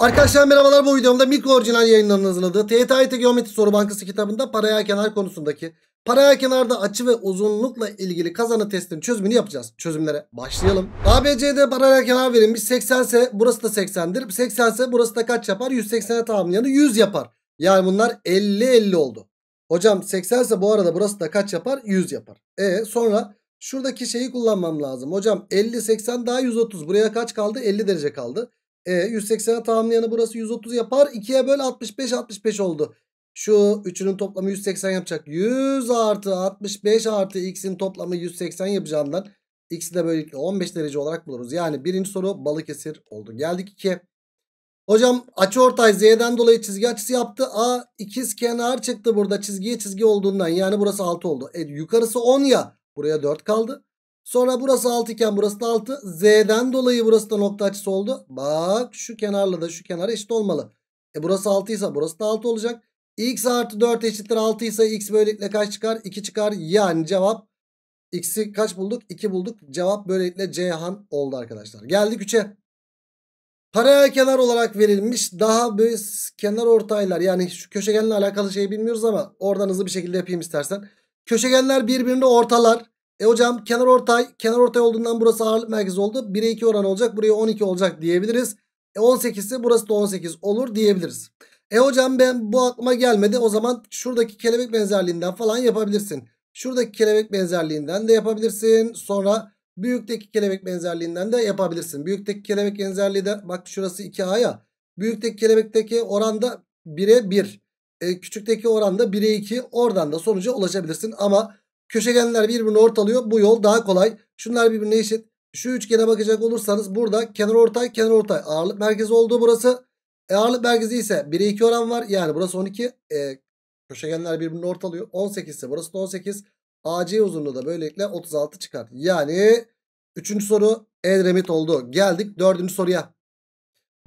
Arkadaşlar merhabalar bu videomda mikro orijinal yayınlarının hazırladığı TYT Geometri Soru Bankası kitabında paraya kenar konusundaki paraya kenarda açı ve uzunlukla ilgili kazanı testinin çözümünü yapacağız. Çözümlere başlayalım. ABC'de paraya kenar verilmiş 80 ise burası da 80'dir. 80 ise burası da kaç yapar? 180'e tamamlayanı 100 yapar. Yani bunlar 50-50 oldu. Hocam 80 ise bu arada burası da kaç yapar? 100 yapar. E sonra şuradaki şeyi kullanmam lazım. Hocam 50-80 daha 130. Buraya kaç kaldı? 50 derece kaldı. E 180'e tamamlayanı burası 130 yapar. 2'ye böl 65 65 oldu. Şu üçünün toplamı 180 yapacak. 100 artı 65 artı x'in toplamı 180 yapacağından x'i de böylelikle 15 derece olarak buluruz. Yani birinci soru Balıkesir oldu. Geldik 2'ye. Hocam ortay z'den dolayı çizgi açısı yaptı. A ikiz kenar çıktı burada çizgiye çizgi olduğundan yani burası 6 oldu. E, yukarısı 10 ya buraya 4 kaldı. Sonra burası 6 iken burası da 6. Z'den dolayı burası da nokta açısı oldu. Bak şu kenarla da şu kenar eşit olmalı. E burası 6 ise burası da 6 olacak. X artı 4 eşittir 6 ise X böylelikle kaç çıkar? 2 çıkar. Yani cevap X'i kaç bulduk? 2 bulduk. Cevap böylelikle Ceyhan oldu arkadaşlar. Geldik 3'e. Paraya kenar olarak verilmiş. Daha biz kenar ortaylar yani şu köşegenle alakalı şeyi bilmiyoruz ama oradan hızlı bir şekilde yapayım istersen. Köşegenler birbirine ortalar. E hocam kenar ortay, kenar ortay olduğundan burası ağırlık merkezi oldu. 1'e 2 oran olacak. Buraya 12 olacak diyebiliriz. E 18 ise burası da 18 olur diyebiliriz. E hocam ben bu aklıma gelmedi. O zaman şuradaki kelebek benzerliğinden falan yapabilirsin. Şuradaki kelebek benzerliğinden de yapabilirsin. Sonra büyükteki kelebek benzerliğinden de yapabilirsin. Büyükteki kelebek benzerliği de bak şurası 2A'ya. Büyükteki kelebekteki oranda 1'e 1. E, küçükteki oranda 1'e 2. Oradan da sonuca ulaşabilirsin. Ama Köşegenler birbirini ortalıyor. Bu yol daha kolay. Şunlar birbirine eşit. Şu üçgene bakacak olursanız burada kenar ortay kenar ortay ağırlık merkezi olduğu burası. E ağırlık merkezi ise 1'e 2 oran var. Yani burası 12. E, köşegenler birbirini ortalıyor. 18 ise burası da 18. AC uzunluğu da böylelikle 36 çıkar. Yani 3. soru Edremit oldu. Geldik 4. soruya.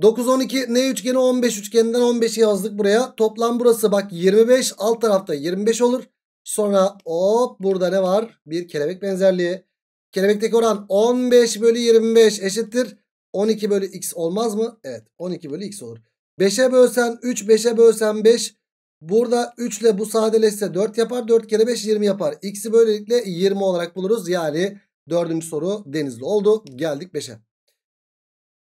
9, 12 ne üçgeni 15 üçgeninden 15'i yazdık buraya. Toplam burası bak 25 alt tarafta 25 olur. Sonra hop burada ne var? Bir kelebek benzerliği. Kelebekteki oran 15 bölü 25 eşittir. 12 bölü x olmaz mı? Evet 12 bölü x olur. 5'e bölsen 3 5'e bölsen 5. Burada 3 ile bu sadeleşse 4 yapar. 4 kere 5 20 yapar. X'i böylelikle 20 olarak buluruz. Yani dördüncü soru denizli oldu. Geldik 5'e.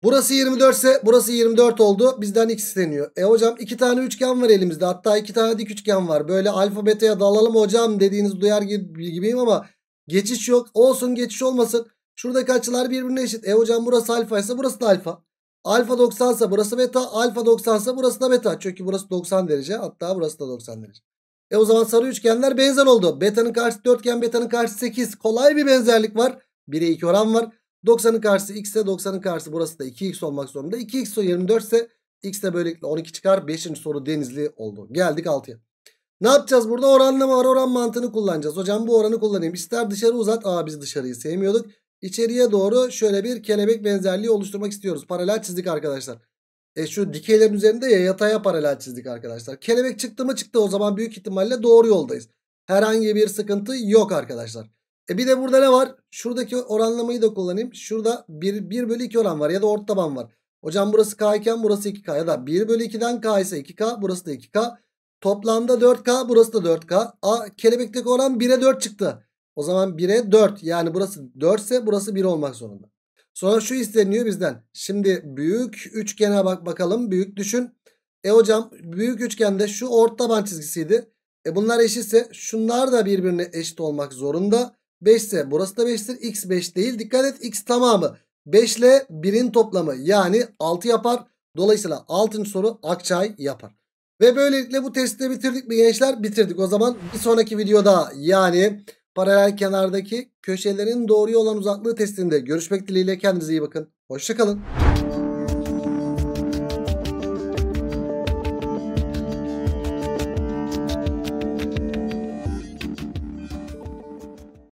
Burası 24 ise burası 24 oldu. Bizden x isteniyor. E hocam iki tane üçgen var elimizde. Hatta iki tane dik üçgen var. Böyle alfa beta'ya dalalım hocam dediğiniz duyar gibiyim ama geçiş yok. Olsun geçiş olmasın. Şuradaki açılar birbirine eşit. E hocam burası alfa ise burası da alfa. Alfa 90 ise burası beta. Alfa 90 ise burası da beta. Çünkü burası 90 derece. Hatta burası da 90 derece. E o zaman sarı üçgenler benzer oldu. Beta'nın karşısı dörtgen, beta'nın karşısı 8. Kolay bir benzerlik var. 1'e 2 oran var. 90'ın karşısı x ise 90'ın karşısı burası da 2x olmak zorunda. 2x o 24 ise x de böylelikle 12 çıkar. 5. soru denizli oldu. Geldik 6'ya. Ne yapacağız burada? Oranlama var. Oran mantığını kullanacağız. Hocam bu oranı kullanayım. İster dışarı uzat. Aa biz dışarıyı sevmiyorduk. İçeriye doğru şöyle bir kelebek benzerliği oluşturmak istiyoruz. Paralel çizdik arkadaşlar. E şu dikeylerin üzerinde ya yataya paralel çizdik arkadaşlar. Kelebek çıktı mı çıktı o zaman büyük ihtimalle doğru yoldayız. Herhangi bir sıkıntı yok arkadaşlar. E bir de burada ne var? Şuradaki oranlamayı da kullanayım. Şurada 1, 1 bölü 2 oran var ya da ort taban var. Hocam burası K iken burası 2K ya da 1 bölü 2'den K ise 2K burası da 2K. Toplamda 4K burası da 4K. A, kelebekteki oran 1'e 4 çıktı. O zaman 1'e 4 yani burası 4 ise burası 1 olmak zorunda. Sonra şu isteniyor bizden. Şimdi büyük üçgene bak bakalım büyük düşün. E hocam büyük üçgende şu orta taban çizgisiydi. E bunlar eşitse şunlar da birbirine eşit olmak zorunda. 5 ise burası da 5'tir. X 5 değil. Dikkat et X tamamı 5 ile 1'in toplamı yani 6 yapar. Dolayısıyla 6. soru Akçay yapar. Ve böylelikle bu testi bitirdik mi gençler? Bitirdik. O zaman bir sonraki videoda yani paralel kenardaki köşelerin doğruya olan uzaklığı testinde görüşmek dileğiyle. Kendinize iyi bakın. Hoşçakalın.